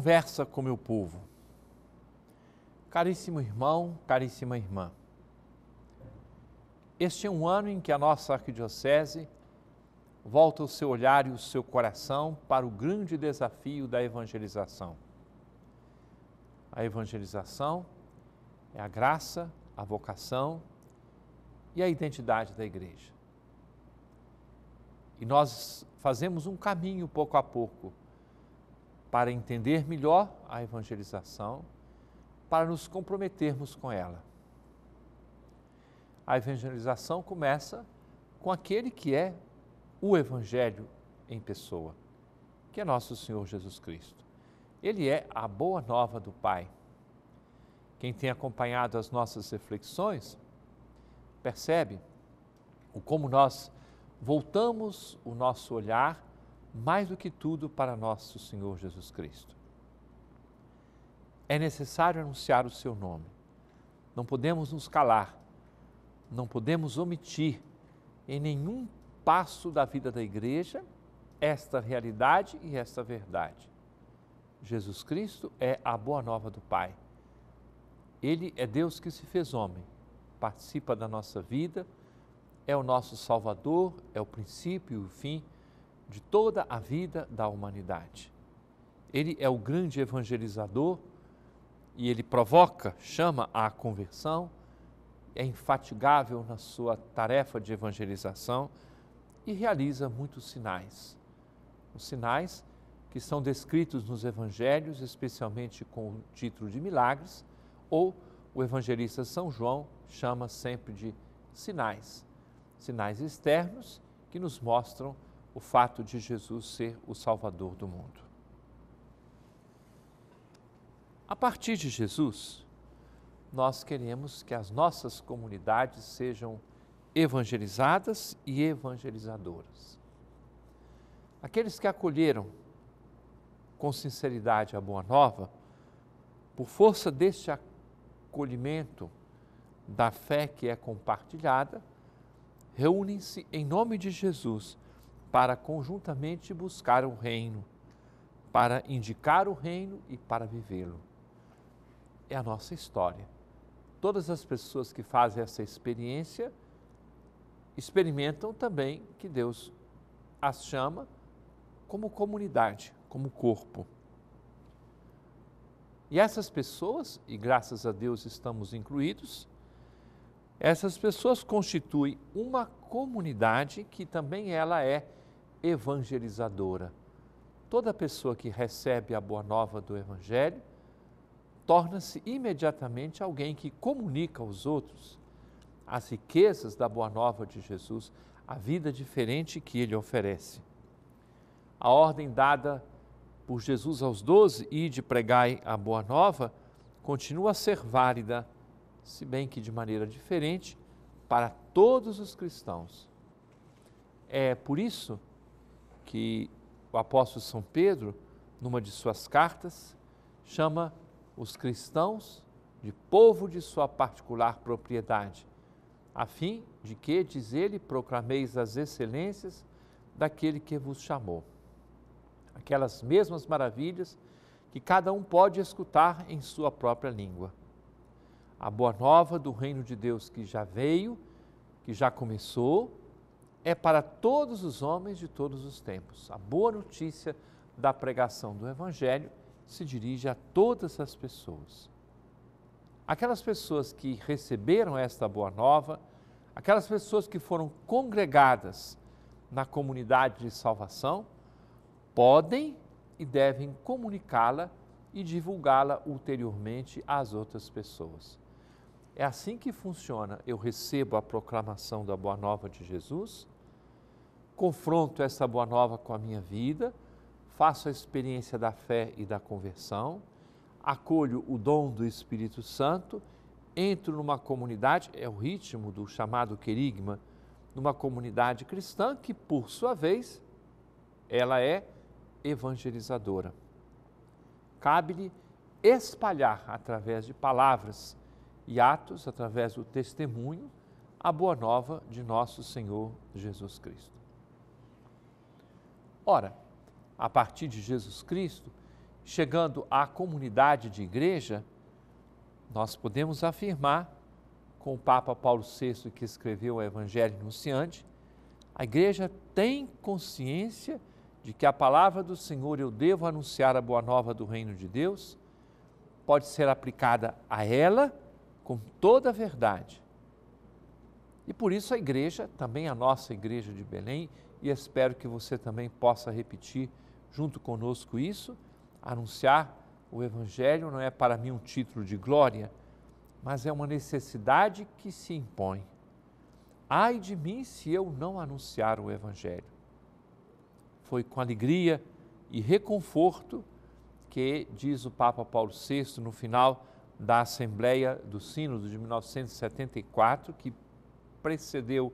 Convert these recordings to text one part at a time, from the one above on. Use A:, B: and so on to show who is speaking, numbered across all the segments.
A: conversa com meu povo. Caríssimo irmão, caríssima irmã, este é um ano em que a nossa arquidiocese volta o seu olhar e o seu coração para o grande desafio da evangelização. A evangelização é a graça, a vocação e a identidade da igreja. E nós fazemos um caminho pouco a pouco para entender melhor a evangelização, para nos comprometermos com ela. A evangelização começa com aquele que é o Evangelho em pessoa, que é nosso Senhor Jesus Cristo. Ele é a boa nova do Pai. Quem tem acompanhado as nossas reflexões percebe o como nós voltamos o nosso olhar mais do que tudo para nosso Senhor Jesus Cristo. É necessário anunciar o seu nome. Não podemos nos calar, não podemos omitir em nenhum passo da vida da igreja esta realidade e esta verdade. Jesus Cristo é a boa nova do Pai. Ele é Deus que se fez homem, participa da nossa vida, é o nosso Salvador, é o princípio e o fim de toda a vida da humanidade. Ele é o grande evangelizador e ele provoca, chama à conversão, é infatigável na sua tarefa de evangelização e realiza muitos sinais. Os sinais que são descritos nos evangelhos, especialmente com o título de milagres, ou o evangelista São João chama sempre de sinais. Sinais externos que nos mostram o fato de Jesus ser o Salvador do mundo. A partir de Jesus, nós queremos que as nossas comunidades sejam evangelizadas e evangelizadoras. Aqueles que acolheram com sinceridade a Boa Nova, por força deste acolhimento da fé que é compartilhada, reúnem-se em nome de Jesus para conjuntamente buscar o reino, para indicar o reino e para vivê-lo. É a nossa história. Todas as pessoas que fazem essa experiência experimentam também que Deus as chama como comunidade, como corpo. E essas pessoas, e graças a Deus estamos incluídos, essas pessoas constituem uma comunidade que também ela é evangelizadora. Toda pessoa que recebe a boa nova do Evangelho torna-se imediatamente alguém que comunica aos outros as riquezas da boa nova de Jesus, a vida diferente que ele oferece. A ordem dada por Jesus aos doze, ide pregai a boa nova, continua a ser válida, se bem que de maneira diferente, para todos os cristãos. É por isso que o apóstolo São Pedro, numa de suas cartas, chama os cristãos de povo de sua particular propriedade, a fim de que, diz ele, proclameis as excelências daquele que vos chamou. Aquelas mesmas maravilhas que cada um pode escutar em sua própria língua. A boa nova do reino de Deus que já veio, que já começou é para todos os homens de todos os tempos. A boa notícia da pregação do Evangelho se dirige a todas as pessoas. Aquelas pessoas que receberam esta boa nova, aquelas pessoas que foram congregadas na comunidade de salvação, podem e devem comunicá-la e divulgá-la ulteriormente às outras pessoas. É assim que funciona. Eu recebo a proclamação da Boa Nova de Jesus, confronto essa boa nova com a minha vida, faço a experiência da fé e da conversão, acolho o dom do Espírito Santo, entro numa comunidade, é o ritmo do chamado querigma, numa comunidade cristã que, por sua vez, ela é evangelizadora. Cabe-lhe espalhar através de palavras e atos, através do testemunho, a boa nova de nosso Senhor Jesus Cristo. Ora, a partir de Jesus Cristo, chegando à comunidade de igreja, nós podemos afirmar, com o Papa Paulo VI, que escreveu o Evangelho Anunciante a igreja tem consciência de que a palavra do Senhor, eu devo anunciar a boa nova do reino de Deus, pode ser aplicada a ela com toda a verdade. E por isso a igreja, também a nossa igreja de Belém, e espero que você também possa repetir junto conosco isso. Anunciar o Evangelho não é para mim um título de glória, mas é uma necessidade que se impõe. Ai de mim se eu não anunciar o Evangelho. Foi com alegria e reconforto que, diz o Papa Paulo VI no final da Assembleia do Sínodo de 1974, que precedeu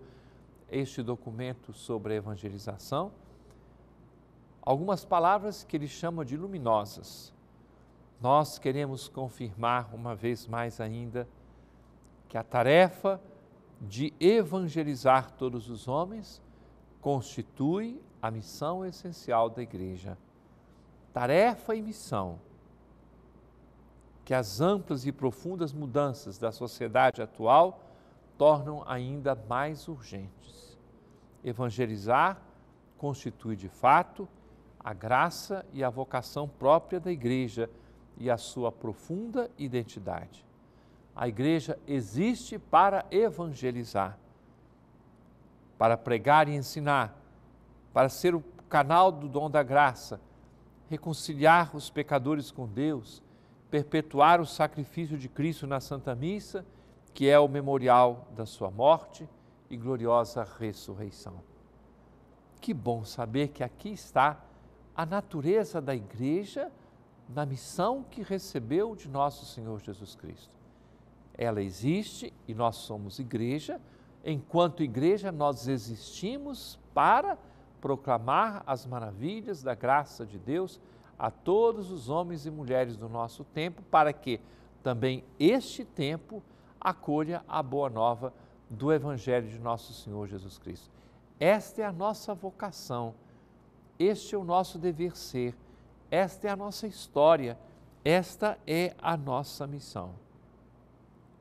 A: este documento sobre a evangelização, algumas palavras que ele chama de luminosas. Nós queremos confirmar uma vez mais ainda que a tarefa de evangelizar todos os homens constitui a missão essencial da igreja. Tarefa e missão. Que as amplas e profundas mudanças da sociedade atual tornam ainda mais urgentes. Evangelizar constitui, de fato, a graça e a vocação própria da Igreja e a sua profunda identidade. A Igreja existe para evangelizar, para pregar e ensinar, para ser o canal do dom da graça, reconciliar os pecadores com Deus, perpetuar o sacrifício de Cristo na Santa Missa que é o memorial da sua morte e gloriosa ressurreição. Que bom saber que aqui está a natureza da igreja na missão que recebeu de nosso Senhor Jesus Cristo. Ela existe e nós somos igreja. Enquanto igreja, nós existimos para proclamar as maravilhas da graça de Deus a todos os homens e mulheres do nosso tempo, para que também este tempo acolha a boa nova do Evangelho de nosso Senhor Jesus Cristo. Esta é a nossa vocação, este é o nosso dever ser, esta é a nossa história, esta é a nossa missão.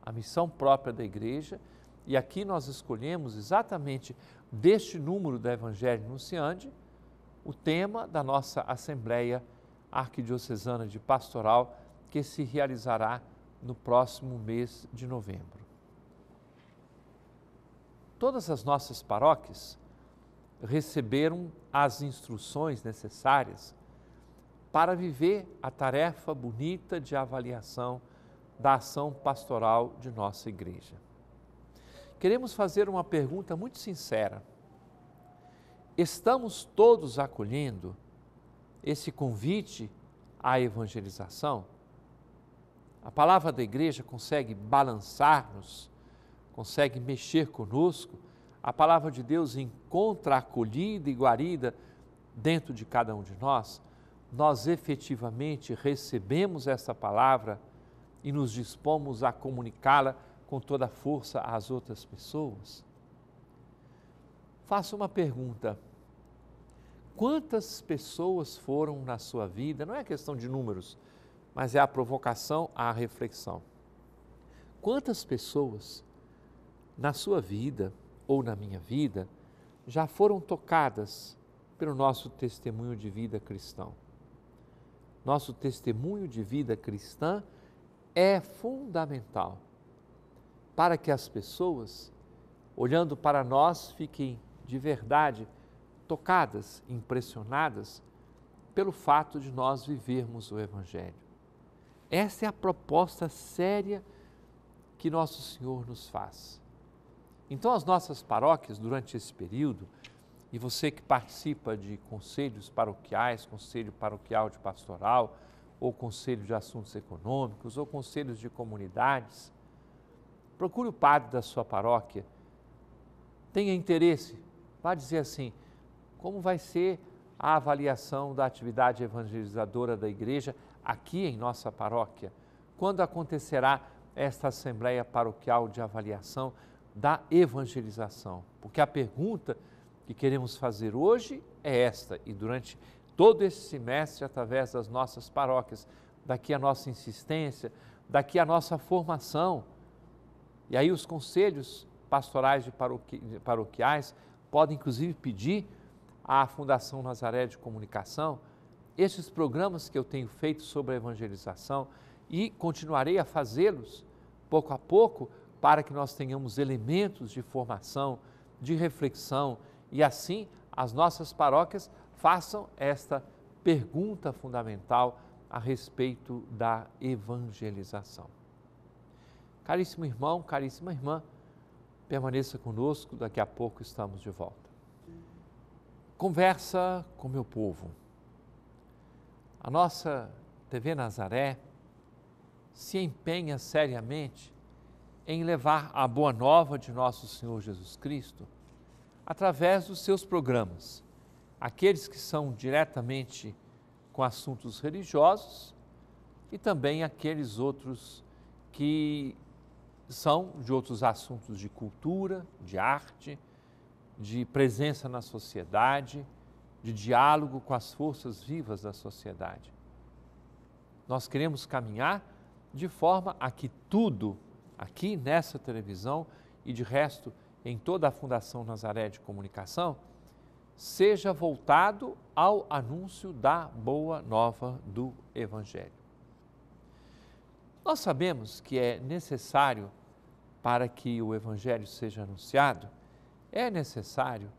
A: A missão própria da igreja, e aqui nós escolhemos exatamente deste número do Evangelho anunciante o tema da nossa Assembleia Arquidiocesana de Pastoral, que se realizará no próximo mês de novembro. Todas as nossas paróquias receberam as instruções necessárias para viver a tarefa bonita de avaliação da ação pastoral de nossa igreja. Queremos fazer uma pergunta muito sincera. Estamos todos acolhendo esse convite à evangelização? A palavra da igreja consegue balançar-nos, consegue mexer conosco. A palavra de Deus encontra acolhida e guarida dentro de cada um de nós. Nós efetivamente recebemos essa palavra e nos dispomos a comunicá-la com toda a força às outras pessoas. Faço uma pergunta. Quantas pessoas foram na sua vida? Não é questão de números, mas é a provocação à reflexão. Quantas pessoas na sua vida ou na minha vida já foram tocadas pelo nosso testemunho de vida cristão? Nosso testemunho de vida cristã é fundamental para que as pessoas, olhando para nós, fiquem de verdade tocadas, impressionadas pelo fato de nós vivermos o Evangelho. Essa é a proposta séria que Nosso Senhor nos faz. Então, as nossas paróquias, durante esse período, e você que participa de conselhos paroquiais, conselho paroquial de pastoral, ou conselho de assuntos econômicos, ou conselhos de comunidades, procure o padre da sua paróquia, tenha interesse, vá dizer assim: como vai ser a avaliação da atividade evangelizadora da igreja aqui em nossa paróquia. Quando acontecerá esta Assembleia Paroquial de Avaliação da Evangelização? Porque a pergunta que queremos fazer hoje é esta, e durante todo esse semestre, através das nossas paróquias, daqui a nossa insistência, daqui a nossa formação. E aí os conselhos pastorais de paroquiais podem, inclusive, pedir à Fundação Nazaré de Comunicação, esses programas que eu tenho feito sobre a evangelização e continuarei a fazê-los pouco a pouco para que nós tenhamos elementos de formação, de reflexão e assim as nossas paróquias façam esta pergunta fundamental a respeito da evangelização. Caríssimo irmão, caríssima irmã, permaneça conosco, daqui a pouco estamos de volta conversa com meu povo. A nossa TV Nazaré se empenha seriamente em levar a boa nova de nosso Senhor Jesus Cristo através dos seus programas. Aqueles que são diretamente com assuntos religiosos e também aqueles outros que são de outros assuntos de cultura, de arte, de presença na sociedade, de diálogo com as forças vivas da sociedade. Nós queremos caminhar de forma a que tudo, aqui nessa televisão e de resto em toda a Fundação Nazaré de Comunicação, seja voltado ao anúncio da boa nova do Evangelho. Nós sabemos que é necessário, para que o Evangelho seja anunciado, é necessário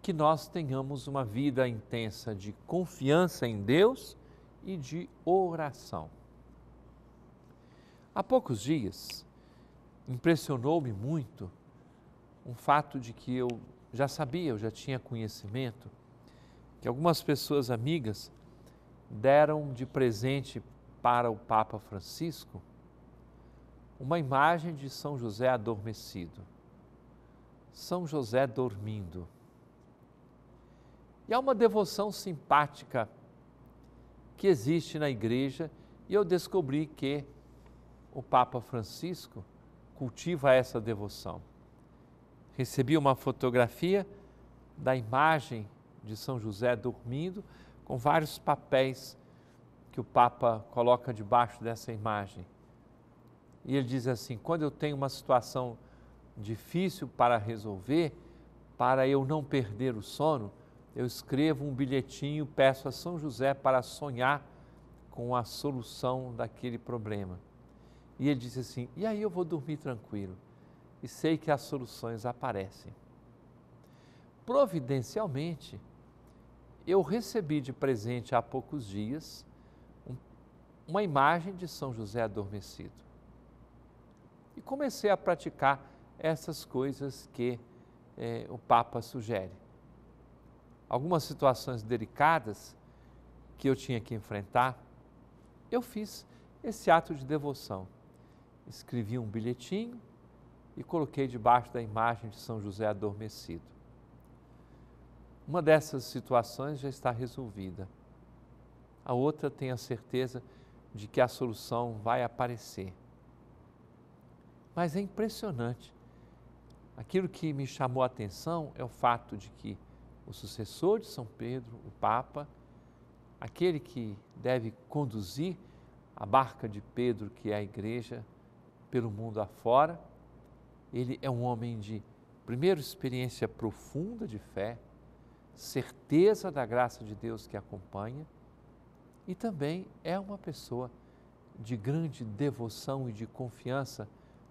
A: que nós tenhamos uma vida intensa de confiança em Deus e de oração. Há poucos dias, impressionou-me muito um fato de que eu já sabia, eu já tinha conhecimento, que algumas pessoas amigas deram de presente para o Papa Francisco uma imagem de São José adormecido. São José dormindo. E há uma devoção simpática que existe na igreja, e eu descobri que o Papa Francisco cultiva essa devoção. Recebi uma fotografia da imagem de São José dormindo, com vários papéis que o Papa coloca debaixo dessa imagem. E ele diz assim: quando eu tenho uma situação difícil para resolver, para eu não perder o sono, eu escrevo um bilhetinho, peço a São José para sonhar com a solução daquele problema. E ele disse assim: e aí eu vou dormir tranquilo e sei que as soluções aparecem. Providencialmente, eu recebi de presente há poucos dias uma imagem de São José adormecido. E comecei a praticar essas coisas que eh, o Papa sugere. Algumas situações delicadas que eu tinha que enfrentar, eu fiz esse ato de devoção. Escrevi um bilhetinho e coloquei debaixo da imagem de São José adormecido. Uma dessas situações já está resolvida. A outra tem a certeza de que a solução vai aparecer. Mas é impressionante Aquilo que me chamou a atenção é o fato de que o sucessor de São Pedro, o Papa, aquele que deve conduzir a barca de Pedro, que é a igreja, pelo mundo afora, ele é um homem de, primeiro, experiência profunda de fé, certeza da graça de Deus que acompanha, e também é uma pessoa de grande devoção e de confiança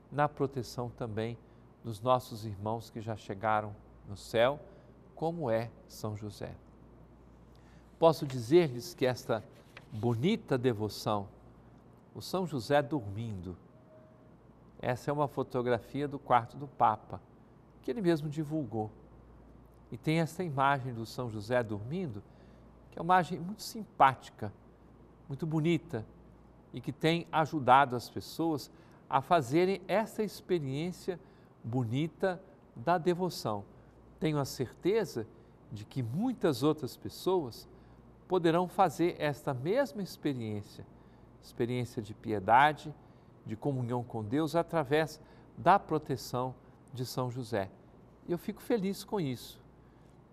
A: na proteção também nos nossos irmãos que já chegaram no céu, como é São José. Posso dizer-lhes que esta bonita devoção, o São José dormindo, essa é uma fotografia do quarto do Papa, que ele mesmo divulgou. E tem essa imagem do São José dormindo, que é uma imagem muito simpática, muito bonita e que tem ajudado as pessoas a fazerem essa experiência bonita da devoção. Tenho a certeza de que muitas outras pessoas poderão fazer esta mesma experiência, experiência de piedade, de comunhão com Deus através da proteção de São José. E Eu fico feliz com isso,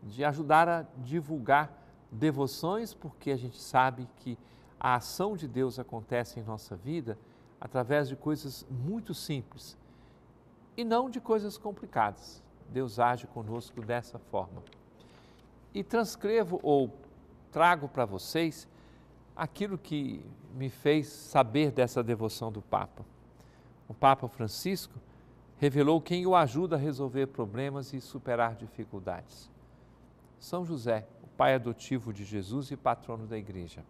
A: de ajudar a divulgar devoções, porque a gente sabe que a ação de Deus acontece em nossa vida através de coisas muito simples e não de coisas complicadas. Deus age conosco dessa forma. E transcrevo ou trago para vocês aquilo que me fez saber dessa devoção do Papa. O Papa Francisco revelou quem o ajuda a resolver problemas e superar dificuldades. São José, o pai adotivo de Jesus e patrono da igreja.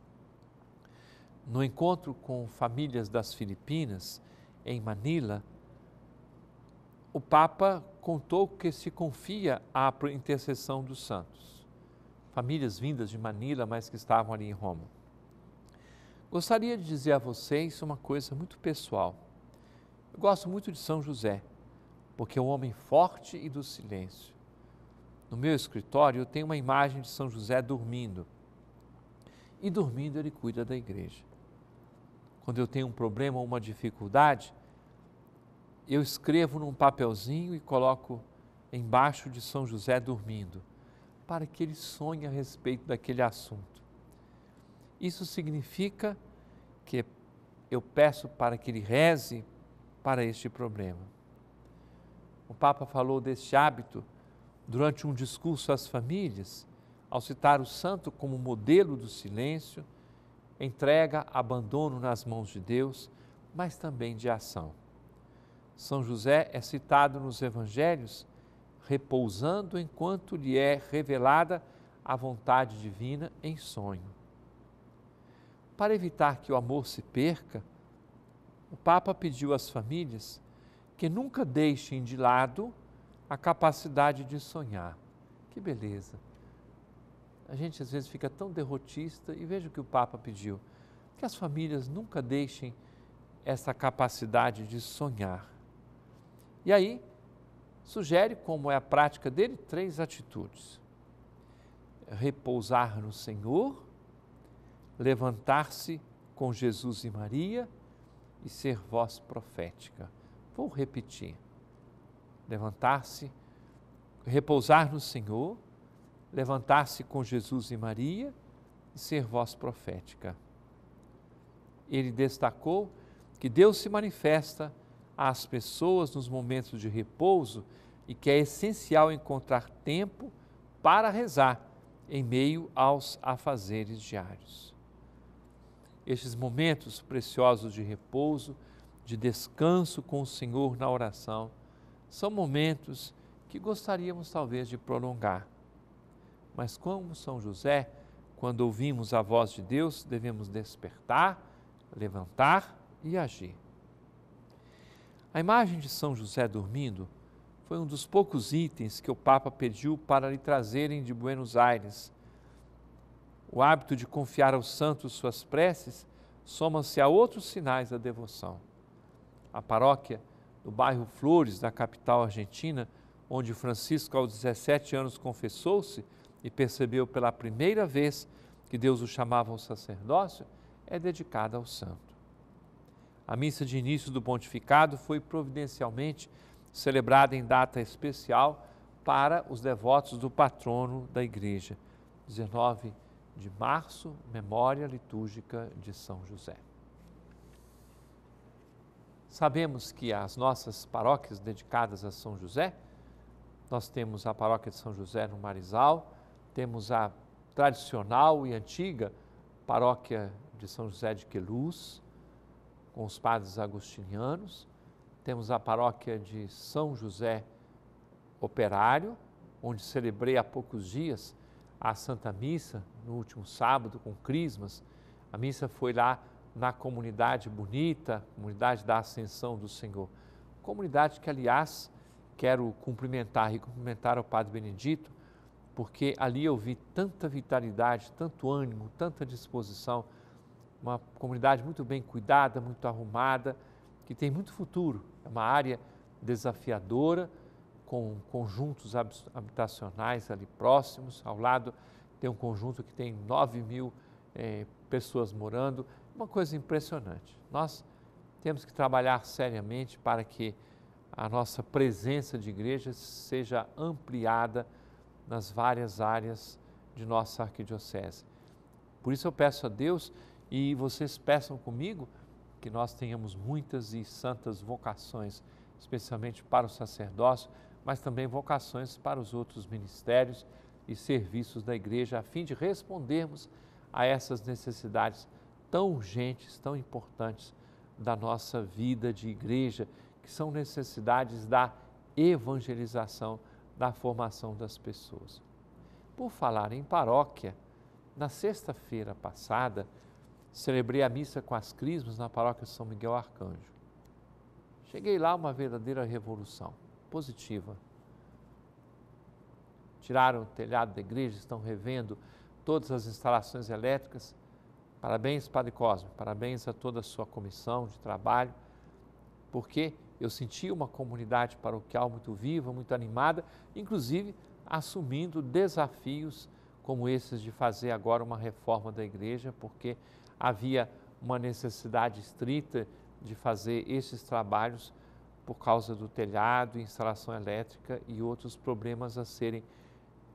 A: No encontro com famílias das Filipinas, em Manila, o Papa contou que se confia à intercessão dos santos, famílias vindas de Manila, mas que estavam ali em Roma. Gostaria de dizer a vocês uma coisa muito pessoal. Eu gosto muito de São José, porque é um homem forte e do silêncio. No meu escritório eu tenho uma imagem de São José dormindo. E dormindo ele cuida da igreja. Quando eu tenho um problema ou uma dificuldade, eu escrevo num papelzinho e coloco embaixo de São José dormindo, para que ele sonhe a respeito daquele assunto. Isso significa que eu peço para que ele reze para este problema. O Papa falou deste hábito durante um discurso às famílias, ao citar o santo como modelo do silêncio, entrega, abandono nas mãos de Deus, mas também de ação. São José é citado nos evangelhos repousando enquanto lhe é revelada a vontade divina em sonho. Para evitar que o amor se perca, o Papa pediu às famílias que nunca deixem de lado a capacidade de sonhar. Que beleza! A gente às vezes fica tão derrotista e veja o que o Papa pediu: que as famílias nunca deixem essa capacidade de sonhar. E aí, sugere, como é a prática dele, três atitudes: repousar no Senhor, levantar-se com Jesus e Maria e ser voz profética. Vou repetir: levantar-se, repousar no Senhor, levantar-se com Jesus e Maria e ser voz profética. Ele destacou que Deus se manifesta às pessoas nos momentos de repouso e que é essencial encontrar tempo para rezar em meio aos afazeres diários. Estes momentos preciosos de repouso, de descanso com o Senhor na oração, são momentos que gostaríamos talvez de prolongar. Mas, como São José, quando ouvimos a voz de Deus, devemos despertar, levantar e agir. A imagem de São José dormindo foi um dos poucos itens que o Papa pediu para lhe trazerem de Buenos Aires. O hábito de confiar aos santos suas preces soma-se a outros sinais da devoção. A paróquia do bairro Flores, da capital argentina, onde Francisco aos 17 anos confessou-se e percebeu pela primeira vez que Deus o chamava ao sacerdócio, é dedicada ao santo. A missa de início do pontificado foi providencialmente celebrada em data especial para os devotos do patrono da Igreja, 19 de março, memória litúrgica de São José. Sabemos que as nossas paróquias dedicadas a São José, nós temos a paróquia de São José no Marizal, temos a tradicional e antiga paróquia de São José de Queluz, com os padres agostinianos, temos a paróquia de São José Operário, onde celebrei há poucos dias a Santa Missa, no último sábado, com Crismas. A missa foi lá na comunidade bonita, comunidade da Ascensão do Senhor. Comunidade que, aliás, quero cumprimentar e cumprimentar o Padre Benedito, porque ali eu vi tanta vitalidade, tanto ânimo, tanta disposição uma comunidade muito bem cuidada, muito arrumada, que tem muito futuro. É uma área desafiadora, com conjuntos habitacionais ali próximos. Ao lado tem um conjunto que tem 9 mil eh, pessoas morando. Uma coisa impressionante. Nós temos que trabalhar seriamente para que a nossa presença de igreja seja ampliada nas várias áreas de nossa arquidiocese. Por isso eu peço a Deus e vocês peçam comigo que nós tenhamos muitas e santas vocações, especialmente para o sacerdócio, mas também vocações para os outros ministérios e serviços da igreja, a fim de respondermos a essas necessidades tão urgentes, tão importantes da nossa vida de igreja, que são necessidades da evangelização, da formação das pessoas. Por falar em paróquia, na sexta-feira passada, celebrei a missa com as crismas na paróquia São Miguel Arcanjo. Cheguei lá uma verdadeira revolução, positiva. Tiraram o telhado da igreja, estão revendo todas as instalações elétricas. Parabéns, Padre Cosme, parabéns a toda a sua comissão de trabalho, porque eu senti uma comunidade paroquial muito viva, muito animada, inclusive assumindo desafios como esses de fazer agora uma reforma da igreja, porque havia uma necessidade estrita de fazer esses trabalhos por causa do telhado, instalação elétrica e outros problemas a serem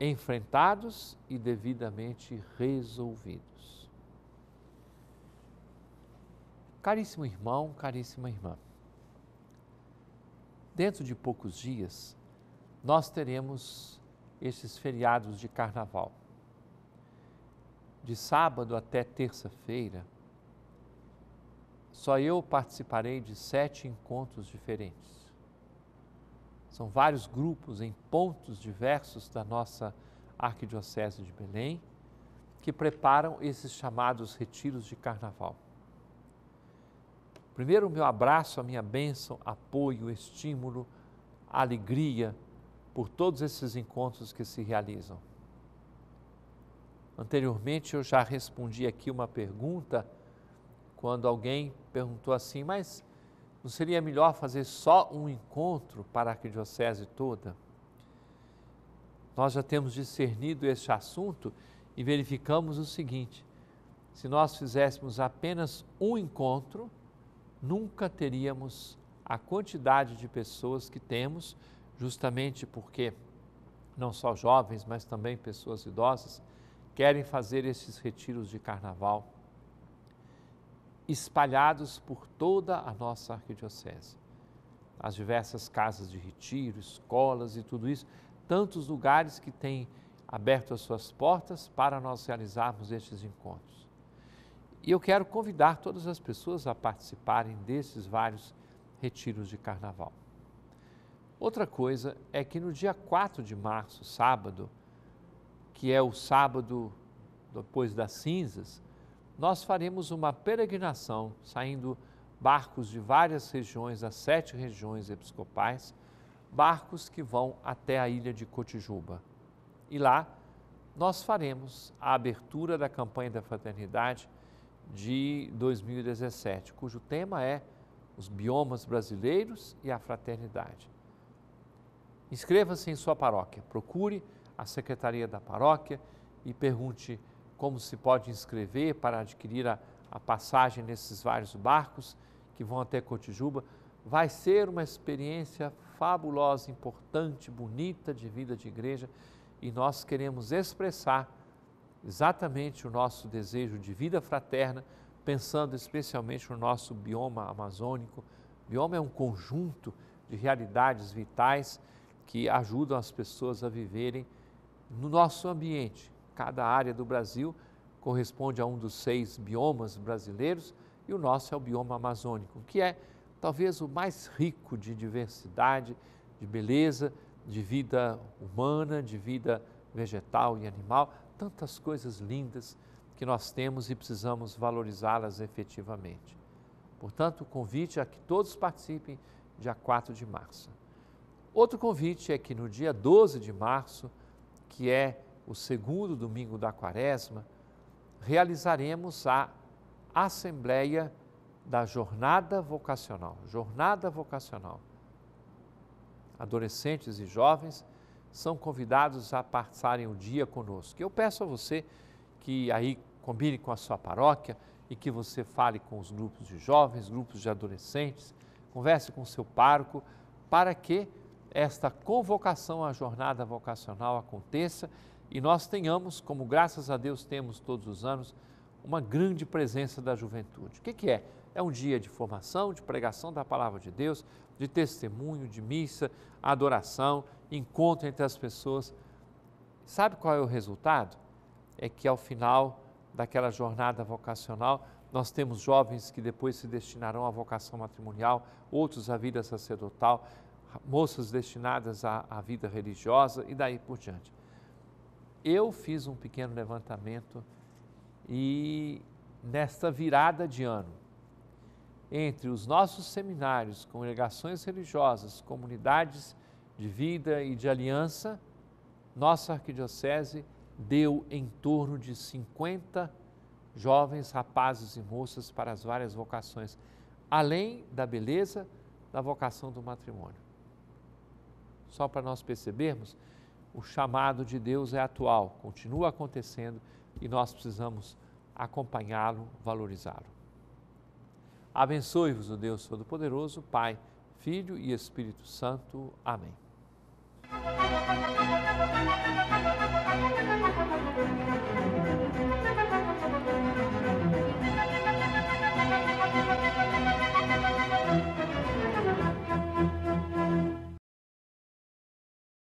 A: enfrentados e devidamente resolvidos. Caríssimo irmão, caríssima irmã, dentro de poucos dias nós teremos esses feriados de carnaval de sábado até terça-feira, só eu participarei de sete encontros diferentes. São vários grupos em pontos diversos da nossa Arquidiocese de Belém que preparam esses chamados retiros de carnaval. Primeiro, o meu abraço, a minha bênção, apoio, estímulo, alegria por todos esses encontros que se realizam. Anteriormente eu já respondi aqui uma pergunta quando alguém perguntou assim, mas não seria melhor fazer só um encontro para a arquidiocese toda? Nós já temos discernido este assunto e verificamos o seguinte: se nós fizéssemos apenas um encontro, nunca teríamos a quantidade de pessoas que temos, justamente porque não só jovens, mas também pessoas idosas querem fazer esses retiros de carnaval espalhados por toda a nossa arquidiocese. As diversas casas de retiro, escolas e tudo isso, tantos lugares que têm aberto as suas portas para nós realizarmos estes encontros. E eu quero convidar todas as pessoas a participarem desses vários retiros de carnaval. Outra coisa é que no dia 4 de março, sábado, que é o sábado depois das cinzas, nós faremos uma peregrinação, saindo barcos de várias regiões, as sete regiões episcopais, barcos que vão até a ilha de Cotijuba. E lá nós faremos a abertura da campanha da fraternidade de 2017, cujo tema é os biomas brasileiros e a fraternidade. Inscreva-se em sua paróquia, procure a secretaria da paróquia e pergunte como se pode inscrever para adquirir a, a passagem nesses vários barcos que vão até Cotijuba. Vai ser uma experiência fabulosa, importante, bonita de vida de igreja e nós queremos expressar exatamente o nosso desejo de vida fraterna, pensando especialmente no nosso bioma amazônico. O bioma é um conjunto de realidades vitais que ajudam as pessoas a viverem no nosso ambiente, cada área do Brasil corresponde a um dos seis biomas brasileiros e o nosso é o bioma amazônico, que é talvez o mais rico de diversidade, de beleza, de vida humana, de vida vegetal e animal, tantas coisas lindas que nós temos e precisamos valorizá-las efetivamente. Portanto, o convite é que todos participem dia 4 de março. Outro convite é que no dia 12 de março que é o segundo domingo da quaresma, realizaremos a Assembleia da Jornada Vocacional. Jornada Vocacional. Adolescentes e jovens são convidados a passarem o dia conosco. Eu peço a você que aí combine com a sua paróquia e que você fale com os grupos de jovens, grupos de adolescentes, converse com o seu pároco, para que esta convocação à jornada vocacional aconteça e nós tenhamos, como graças a Deus temos todos os anos, uma grande presença da juventude. O que, que é? É um dia de formação, de pregação da palavra de Deus, de testemunho, de missa, adoração, encontro entre as pessoas. Sabe qual é o resultado? É que ao final daquela jornada vocacional, nós temos jovens que depois se destinarão à vocação matrimonial, outros à vida sacerdotal, moças destinadas à, à vida religiosa e daí por diante. Eu fiz um pequeno levantamento e nesta virada de ano, entre os nossos seminários, congregações religiosas, comunidades de vida e de aliança, nossa arquidiocese deu em torno de 50 jovens, rapazes e moças para as várias vocações, além da beleza da vocação do matrimônio só para nós percebermos, o chamado de Deus é atual, continua acontecendo e nós precisamos acompanhá-lo, valorizá-lo. Abençoe-vos o Deus Todo-Poderoso, Pai, Filho e Espírito Santo. Amém.